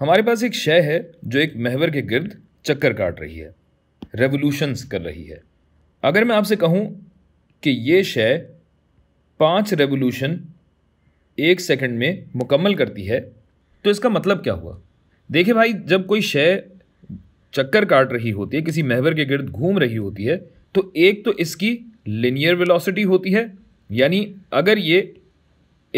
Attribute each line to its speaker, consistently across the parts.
Speaker 1: हमारे पास एक शय है जो एक महवर के गिर्द चक्कर काट रही है रेवोल्यूशंस कर रही है अगर मैं आपसे कहूँ कि ये शय पाँच रेवोल्यूशन एक सेकंड में मुकम्मल करती है तो इसका मतलब क्या हुआ देखिए भाई जब कोई शय चक्कर काट रही होती है किसी महवर के गिर्द घूम रही होती है तो एक तो इसकी लिनियर वेलोसिटी होती है यानी अगर ये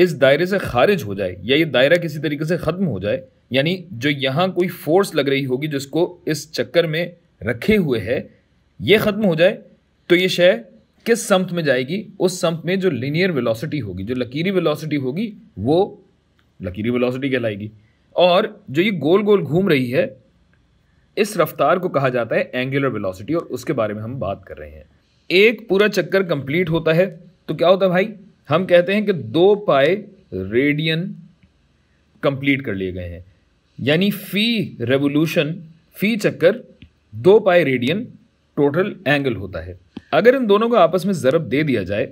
Speaker 1: इस दायरे से खारिज हो जाए या ये दायरा किसी तरीके से ख़त्म हो जाए यानी जो यहाँ कोई फोर्स लग रही होगी जिसको इस चक्कर में रखे हुए है ये ख़त्म हो जाए तो ये शय किस सम्त में जाएगी उस सम्प में जो लीनियर वेलोसिटी होगी जो लकीरी वेलोसिटी होगी वो लकीरी वेलोसिटी कहलाएगी और जो ये गोल गोल घूम रही है इस रफ्तार को कहा जाता है एंगुलर वेलोसिटी और उसके बारे में हम बात कर रहे हैं एक पूरा चक्कर कंप्लीट होता है तो क्या होता है भाई हम कहते हैं कि दो पाए रेडियन कंप्लीट कर लिए गए हैं यानी फी रेवोल्यूशन फी चक्कर दो पाए रेडियन टोटल एंगल होता है अगर इन दोनों को आपस में ज़रब दे दिया जाए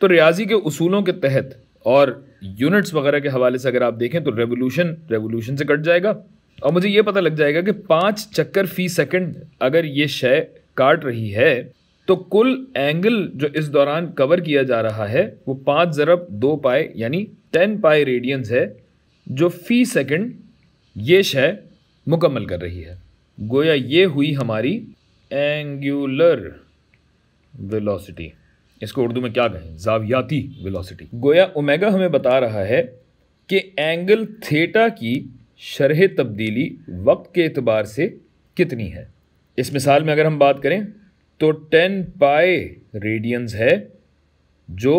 Speaker 1: तो रियाजी के उसूलों के तहत और यूनिट्स वगैरह के हवाले से अगर आप देखें तो रेवोल्यूशन रेवोल्यूशन से कट जाएगा और मुझे ये पता लग जाएगा कि पाँच चक्कर फ़ी सेकंड अगर ये शय काट रही है तो कुल एंगल जो इस दौरान कवर किया जा रहा है वो पाँच ज़रब दो पाए यानी टेन पाए रेडियंस है जो फ़ी सेकंड ये शय मुकम्मल कर रही है गोया ये हुई हमारी एंगुलर वेलोसिटी इसको उर्दू में क्या कहें जावियाती वेलोसिटी गोया ओमेगा हमें बता रहा है कि एंगल थेटा की शरह तब्दीली वक्त के अतबार से कितनी है इस मिसाल में अगर हम बात करें तो टेन पाए रेडियंस है जो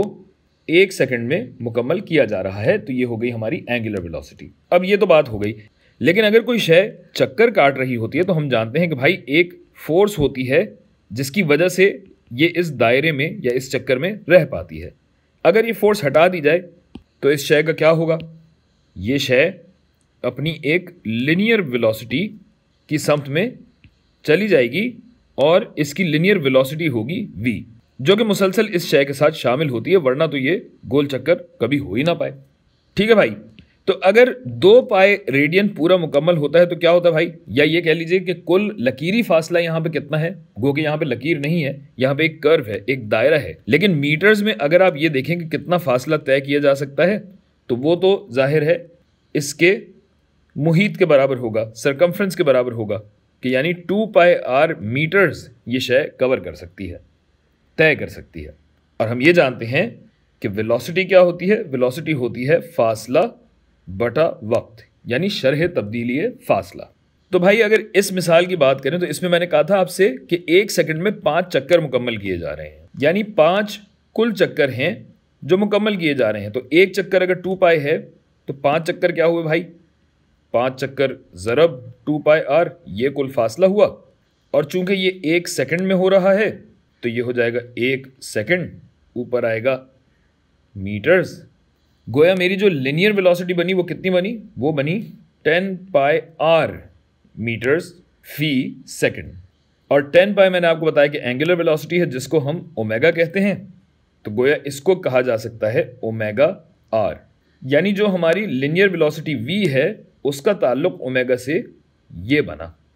Speaker 1: एक सेकंड में मुकम्मल किया जा रहा है तो ये हो गई हमारी एंगुलर वेलोसिटी अब ये तो बात हो गई लेकिन अगर कोई शय चक्कर काट रही होती है तो हम जानते हैं कि भाई एक फोर्स होती है जिसकी वजह से ये इस दायरे में या इस चक्कर में रह पाती है अगर ये फोर्स हटा दी जाए तो इस शय का क्या होगा ये शय अपनी एक लिनियर वेलोसिटी की समत में चली जाएगी और इसकी लिनियर वेलोसिटी होगी v जो कि मुसलसल इस शय के साथ शामिल होती है वरना तो ये गोल चक्कर कभी हो ही ना पाए ठीक है भाई तो अगर दो पाए रेडियन पूरा मुकम्मल होता है तो क्या होता है भाई या ये कह लीजिए कि कुल लकीरी फासला यहाँ पे कितना है गो कि यहाँ पे लकीर नहीं है यहाँ पे एक कर्व है एक दायरा है लेकिन मीटर्स में अगर आप ये देखें कि कितना फासला तय किया जा सकता है तो वो तो जाहिर है इसके मुहित के बराबर होगा सरकमफ्रेंस के बराबर होगा कि यानी टू पाई आर मीटर्स ये शय कवर कर सकती है तय कर सकती है और हम ये जानते हैं कि वेलोसिटी क्या होती है वेलोसिटी होती है फासला बटा वक्त यानी शरह तब्दीली फासला तो भाई अगर इस मिसाल की बात करें तो इसमें मैंने कहा था आपसे कि एक सेकंड में पाँच चक्कर मुकम्मल किए जा रहे हैं यानी पाँच कुल चक्कर हैं जो मुकम्मल किए जा रहे हैं तो एक चक्कर अगर टू पाए है तो पाँच चक्कर क्या हुए भाई पाँच चक्कर ज़रब टू पाई आर ये कुल फासला हुआ और चूंकि ये एक सेकंड में हो रहा है तो ये हो जाएगा एक सेकंड ऊपर आएगा मीटर्स गोया मेरी जो लिनियर वेलोसिटी बनी वो कितनी बनी वो बनी ten pi r metres per second और टेन पाई मैंने आपको बताया कि एंगुलर वेलोसिटी है जिसको हम ओमेगा कहते हैं तो गोया इसको कहा जा सकता है ओमेगा आर यानी जो हमारी लिनियर वेलोसिटी वी है उसका ताल्लुक ओमेगा से ये बना